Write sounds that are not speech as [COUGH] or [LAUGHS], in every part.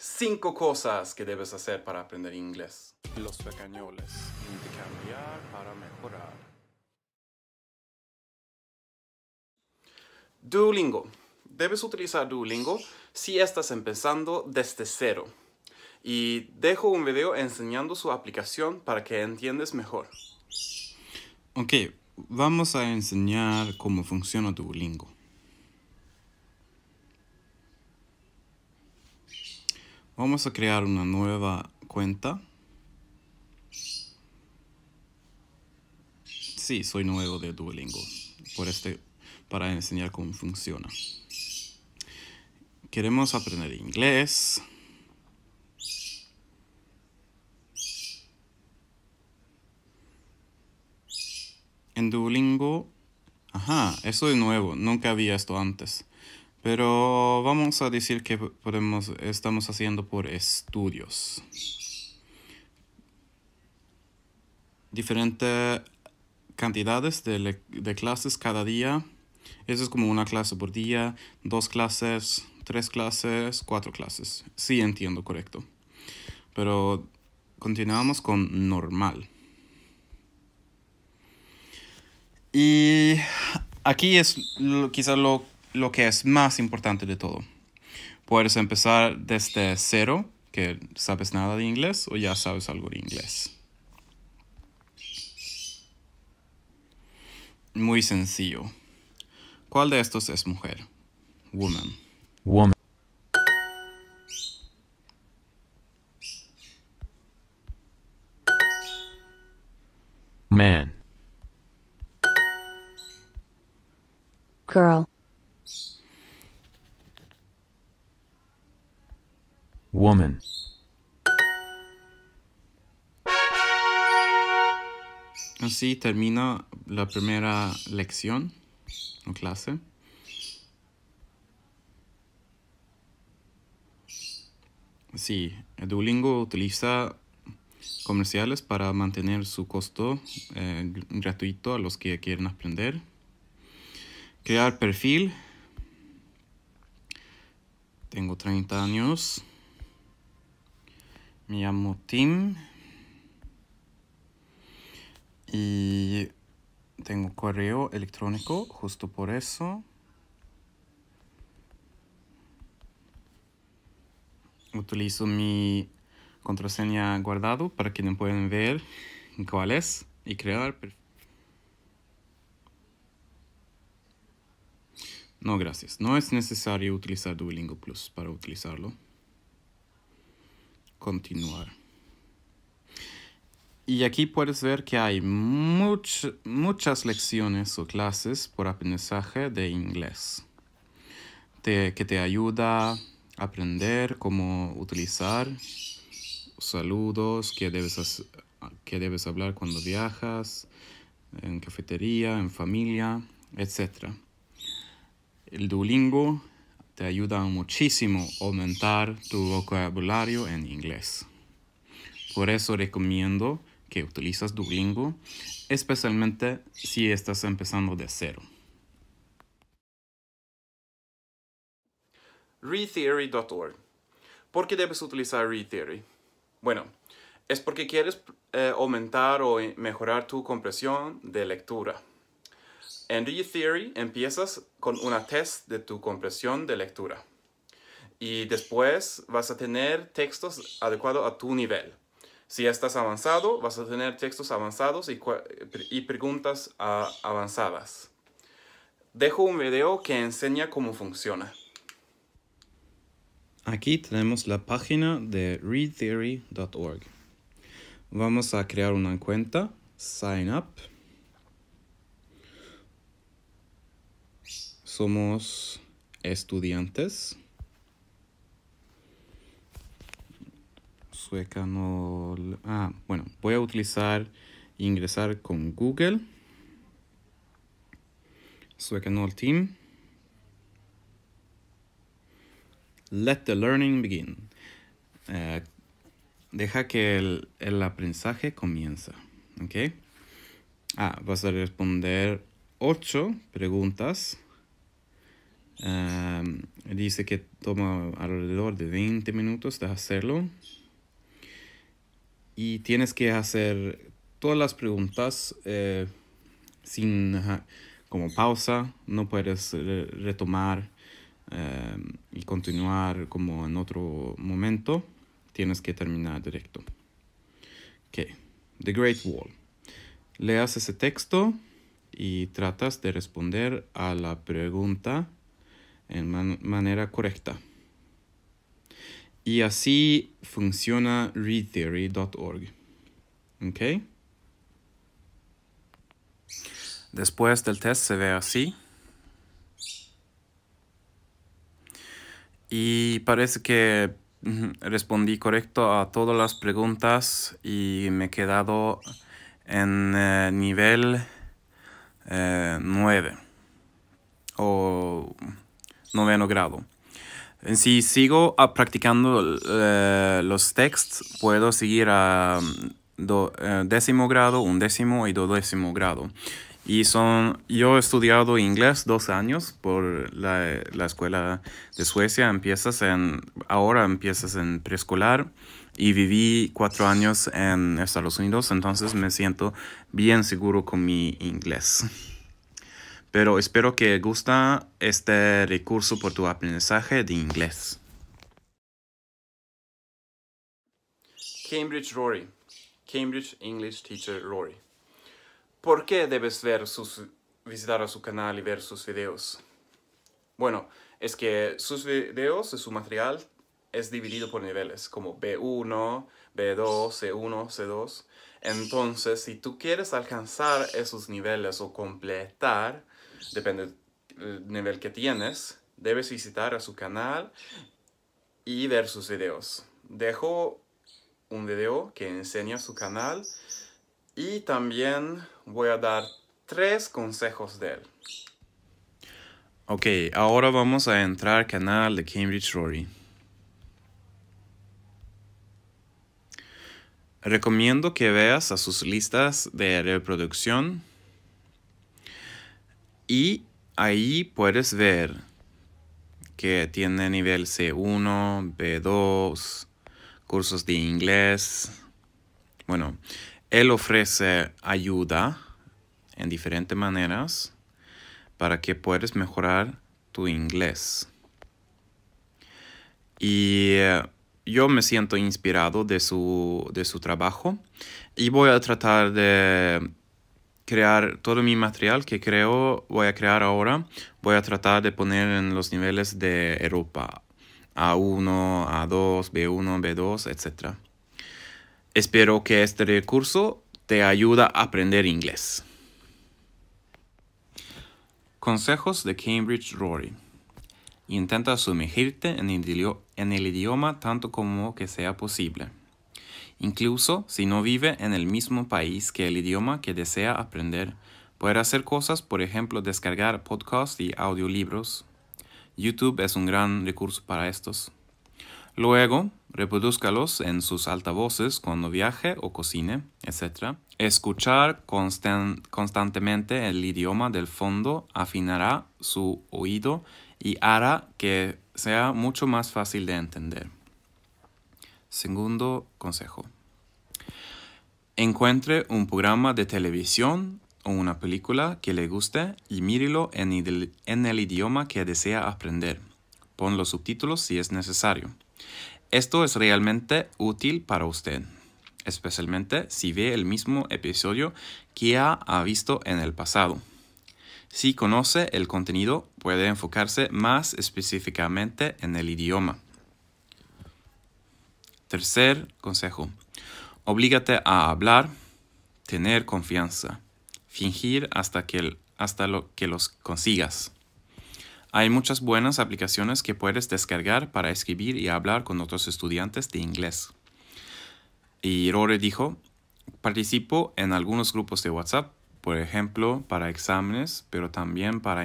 Cinco cosas que debes hacer para aprender inglés. Los Pecañoles, Intercambiar cambiar para mejorar. Duolingo. Debes utilizar Duolingo si estás empezando desde cero. Y dejo un video enseñando su aplicación para que entiendas mejor. Ok, vamos a enseñar cómo funciona Duolingo. Vamos a crear una nueva cuenta. Sí, soy nuevo de Duolingo. Por este, para enseñar cómo funciona. Queremos aprender inglés. En Duolingo. Ajá, eso es nuevo. Nunca había esto antes. Pero vamos a decir que podemos, estamos haciendo por estudios. Diferentes cantidades de, clases cada día. Eso es como una clase por día, dos clases, tres clases, cuatro clases. Sí entiendo, correcto. Pero continuamos con normal. Y aquí es quizás lo lo que es más importante de todo. Puedes empezar desde cero, que sabes nada de inglés o ya sabes algo de inglés. Muy sencillo. ¿Cuál de estos es mujer? Woman. Woman. Man. Girl. woman. Así termina la primera lección o clase. Sí, Duolingo utiliza comerciales para mantener su costo eh, gratuito a los que quieren aprender. Crear perfil. Tengo 30 años. Me llamo Tim. Y tengo correo electrónico justo por eso. Utilizo mi contraseña guardado para que no puedan ver cuál es y crear. No, gracias. No es necesario utilizar Duolingo Plus para utilizarlo continuar. Y aquí puedes ver que hay much, muchas lecciones o clases por aprendizaje de inglés que te ayuda a aprender cómo utilizar saludos que debes, que debes hablar cuando viajas, en cafetería, en familia, etc. El Duolingo te ayuda muchísimo a aumentar tu vocabulario en inglés. Por eso recomiendo que utilizas Duolingo, especialmente si estás empezando de cero. Retheory.org. ¿Por qué debes utilizar Retheory? Bueno, es porque quieres eh, aumentar o eh, mejorar tu comprensión de lectura. En ReTheory Theory empiezas con una test de tu comprensión de lectura y después vas a tener textos adecuados a tu nivel. Si estás avanzado, vas a tener textos avanzados y, preguntas ah, avanzadas. Dejo un video que enseña cómo funciona. Aquí tenemos la página de readtheory.org. Vamos a crear una cuenta, sign up. somos estudiantes. Sueca Ah, bueno, voy a utilizar ingresar con Google. Suecanol Team. Let the learning begin. Eh, deja que el, el aprendizaje comienza. ¿Ok? Ah, vas a responder ocho preguntas Em, dice que toma alrededor de 20 minutos de hacerlo. Y tienes que hacer todas las preguntas eh, sin como pausa. No puedes retomar em, y continuar como en otro momento. Tienes que terminar directo. Ok. The Great Wall. Leas ese texto y tratas de responder a la pregunta en manera correcta. Y así funciona readtheory.org. ¿Ok? Después del test se ve así. Y parece que respondí correcto a todas las preguntas y me he quedado en eh, nivel 9 eh, o noveno grado. Si sigo ah, practicando eh, los textos, puedo seguir a mm, eh, décimo grado, undécimo y dodécimo grado. Y son, yo he estudiado inglés dos años por la, escuela de Suecia. Empiezas en, ahora empiezas en preescolar y viví cuatro años en Estados Unidos, entonces me siento bien seguro con mi inglés pero espero que gusta este recurso por tu aprendizaje de inglés. Cambridge Rory, Cambridge English Teacher Rory. ¿Por qué debes ver sus, visitar a su canal y ver sus videos? Bueno, es que sus videos y su material es dividido por niveles, como B1, B2, C1, C2. Entonces, si tú quieres alcanzar esos niveles o completar depende del eh, nivel que tienes, debes visitar a su canal y ver sus videos. Dejo un video que enseña su canal y también voy a dar tres consejos de él. Ok, ahora vamos a entrar al canal de Cambridge Rory. Recomiendo que veas a sus listas de reproducción y ahí puedes ver que tiene nivel C1, B2, cursos de inglés. Bueno, él ofrece ayuda en diferentes maneras para que puedas mejorar tu inglés. Y eh, yo me siento inspirado de su, de su trabajo y voy a tratar de crear todo mi material que creo voy a crear ahora, voy a tratar de poner en los niveles de Europa, A1, A2, B1, B2, etc. Espero que este recurso te ayude a aprender inglés. Consejos de Cambridge Rory. Intenta sumergirte en el idioma tanto como que sea posible incluso si no vive en el mismo país que el idioma que desea aprender. Puede hacer cosas, por ejemplo, descargar podcasts y audiolibros. YouTube es un gran recurso para estos. Luego, reproduzcalos en sus altavoces cuando viaje o cocine, etc. Escuchar constantemente el idioma del fondo afinará su oído y hará que sea mucho más fácil de entender. Segundo consejo. Encuentre un programa de televisión o una película que le guste y mírelo en, el, idioma que desea aprender. Pon los subtítulos si es necesario. Esto es realmente útil para usted, especialmente si ve el mismo episodio que ya ha visto en el pasado. Si conoce el contenido, puede enfocarse más específicamente en el idioma. Tercer consejo. Oblígate a hablar, tener confianza, fingir hasta, que, hasta lo, que los consigas. Hay muchas buenas aplicaciones que puedes descargar para escribir y hablar con otros estudiantes de inglés. Y Rore dijo, participo en algunos grupos de WhatsApp, por ejemplo, para exámenes, pero también para,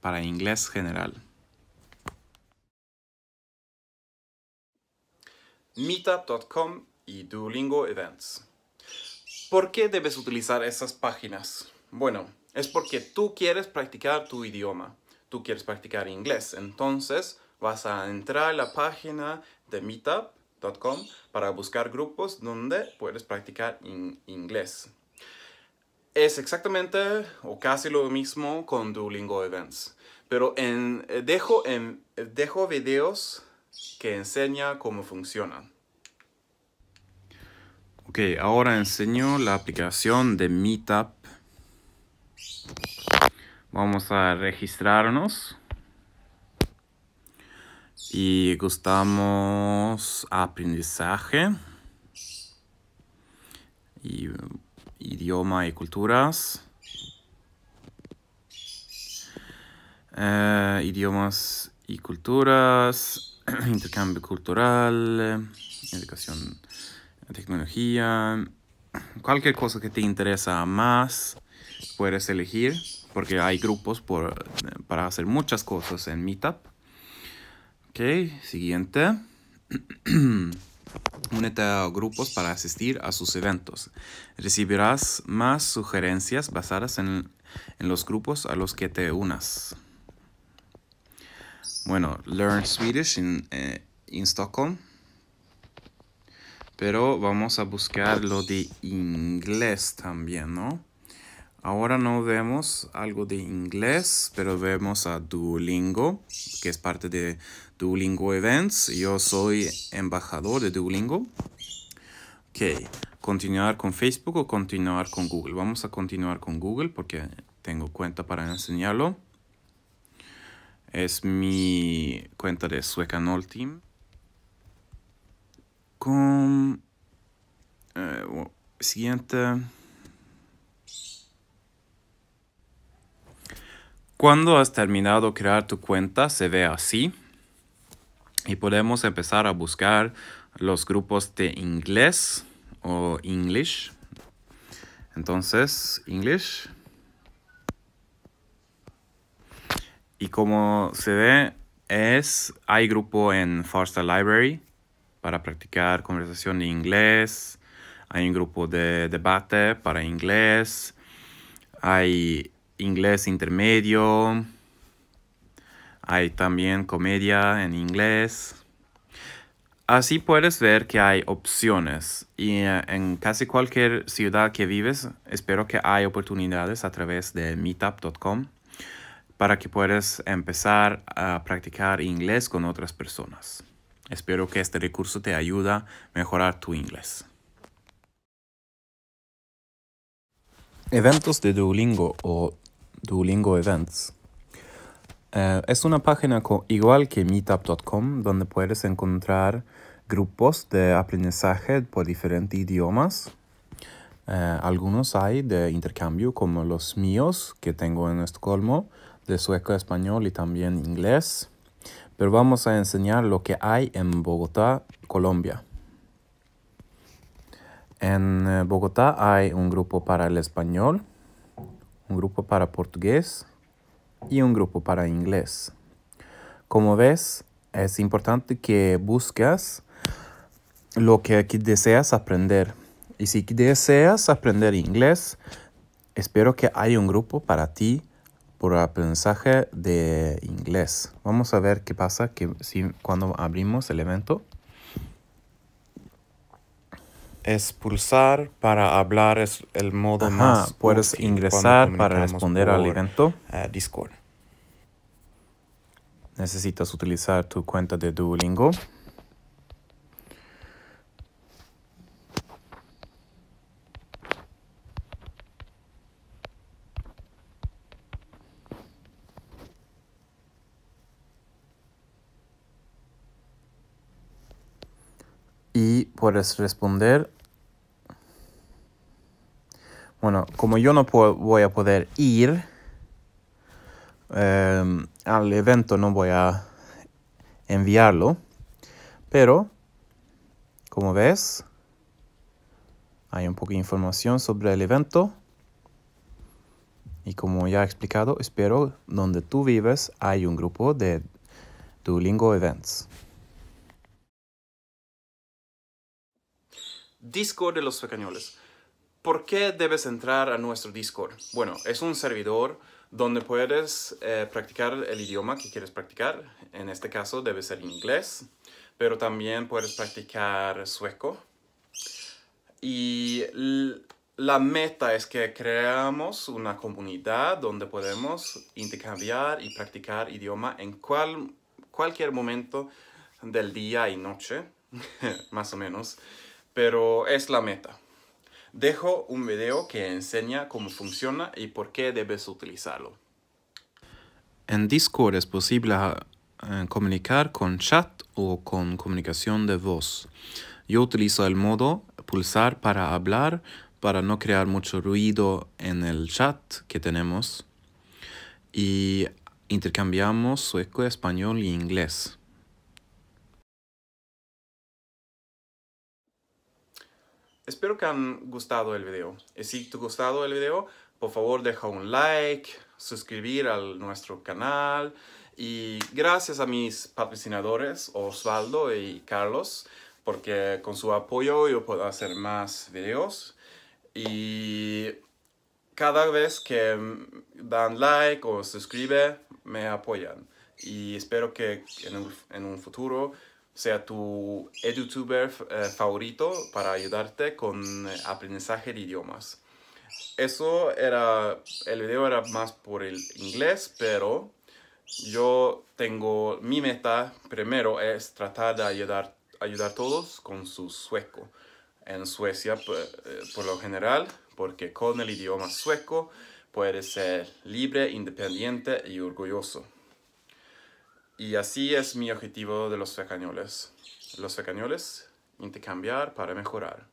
para inglés general. Meetup.com y Duolingo Events. ¿Por qué debes utilizar esas páginas? Bueno, es porque tú quieres practicar tu idioma. Tú quieres practicar inglés. Entonces vas a entrar a la página de meetup.com para buscar grupos donde puedes practicar inglés. Es exactamente o casi lo mismo con Duolingo Events. Pero eh, dejo, en, eh, videos que enseña cómo funcionan. Ok, ahora enseño la aplicación de Meetup. Vamos a registrarnos. Y gustamos aprendizaje. Y idioma y culturas. Eh, idiomas y culturas. [CLEARS THROAT] Intercambio cultural. Educación tecnología, cualquier cosa que te interesa más, puedes elegir, porque hay grupos por, para hacer muchas cosas en Meetup. Ok, siguiente. [CLEARS THROAT] Únete a grupos para asistir a sus eventos. Recibirás más sugerencias basadas en, los grupos a los que te unas. Bueno, Learn Swedish in, eh, in Stockholm. Pero vamos a buscar lo de inglés también, ¿no? Ahora no vemos algo de inglés, pero vemos a Duolingo, que es parte de Duolingo Events. Yo soy embajador de Duolingo. Ok, continuar con Facebook o continuar con Google. Vamos a continuar con Google porque tengo cuenta para enseñarlo. Es mi cuenta de Suecanol Team con... Eh, siguiente. Cuando has terminado crear tu cuenta se ve así y podemos empezar a buscar los grupos de inglés o English. Entonces, English. Y como se ve, es, hay grupo en Forster Library, para practicar conversación en inglés, hay un grupo de debate para inglés, hay inglés intermedio, hay también comedia en inglés. Así puedes ver que hay opciones y eh, en casi cualquier ciudad que vives, espero que hay oportunidades a través de meetup.com para que puedas empezar a practicar inglés con otras personas. Espero que este recurso te ayude a mejorar tu inglés. Eventos de Duolingo o Duolingo Events eh, es una página igual que meetup.com donde puedes encontrar grupos de aprendizaje por diferentes idiomas. Eh, algunos hay de intercambio como los míos que tengo en Estocolmo, de sueco, español y también inglés pero vamos a enseñar lo que hay en Bogotá, Colombia. En eh, Bogotá hay un grupo para el español, un grupo para portugués y un grupo para inglés. Como ves, es importante que busques lo que deseas aprender. Y si deseas aprender inglés, espero que haya un grupo para ti por aprendizaje de inglés. Vamos a ver qué pasa que si, cuando abrimos el evento. Expulsar para hablar es el modo más. Puedes ingresar para responder al evento. Eh, Discord. Necesitas utilizar tu cuenta de Duolingo. y puedes responder. Bueno, como yo no voy a poder ir em, al evento, no voy a enviarlo. Pero, como ves, hay un poco de información sobre el evento. Y como ya he explicado, espero donde tú vives hay un grupo de Duolingo Events. Discord de los suecañoles. ¿Por qué debes entrar a nuestro Discord? Bueno, es un servidor donde puedes eh, practicar el idioma que quieres practicar. En este caso debe ser inglés, pero también puedes practicar sueco. Y la meta es que creamos una comunidad donde podemos intercambiar y practicar idioma en cualquier momento del día y noche, [LAUGHS] más o menos pero es la meta. Dejo un video que enseña cómo funciona y por qué debes utilizarlo. En Discord es posible eh, comunicar con chat o con comunicación de voz. Yo utilizo el modo pulsar para hablar para no crear mucho ruido en el chat que tenemos y intercambiamos sueco, español y inglés. Espero que han gustado el video. Y eh, si te ha gustado el video, por favor deja un like, suscribir a nuestro canal. Y gracias a mis patrocinadores, Osvaldo y Carlos, porque con su apoyo yo puedo hacer más videos. Y cada vez que dan like o suscribe, me apoyan. Y espero que en un futuro sea tu youtuber eh, favorito para ayudarte con eh, aprendizaje de idiomas. Eso era, el video era más por el inglés, pero yo tengo, mi meta primero es tratar de ayudar, ayudar a todos con su sueco. En Suecia, por, eh, por lo general, porque con el idioma sueco puedes ser libre, independiente y orgulloso. Y así es mi objetivo de los fecañoles. Los fecañoles, intercambiar para mejorar.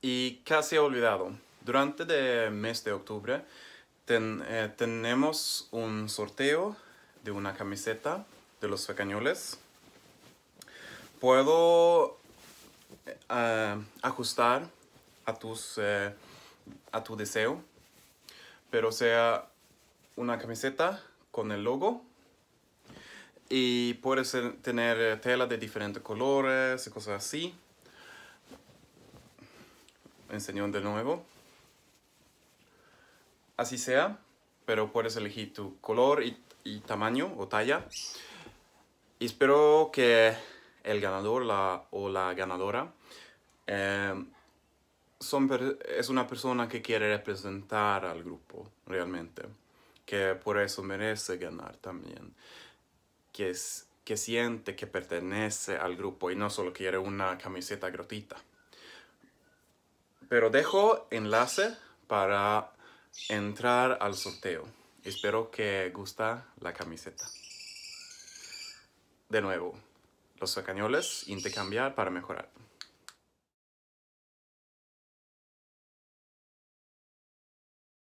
Y casi he olvidado, durante el mes de octubre eh, tenemos un sorteo de una camiseta de los fecañoles. Puedo eh, ajustar tus, eh, a tu deseo pero sea una camiseta con el logo y puedes tener eh, tela de diferentes colores y cosas así. enseñó de nuevo. Así sea, pero puedes elegir tu color y, tamaño o talla. Y espero que el ganador la, o la ganadora eh, es una persona que quiere representar al grupo realmente, que por eso merece ganar también, que, es, que siente que pertenece al grupo y no solo quiere una camiseta grotita. Pero dejo enlace para entrar al sorteo. Espero que gusta la camiseta. De nuevo, los cañoles intercambiar para mejorar.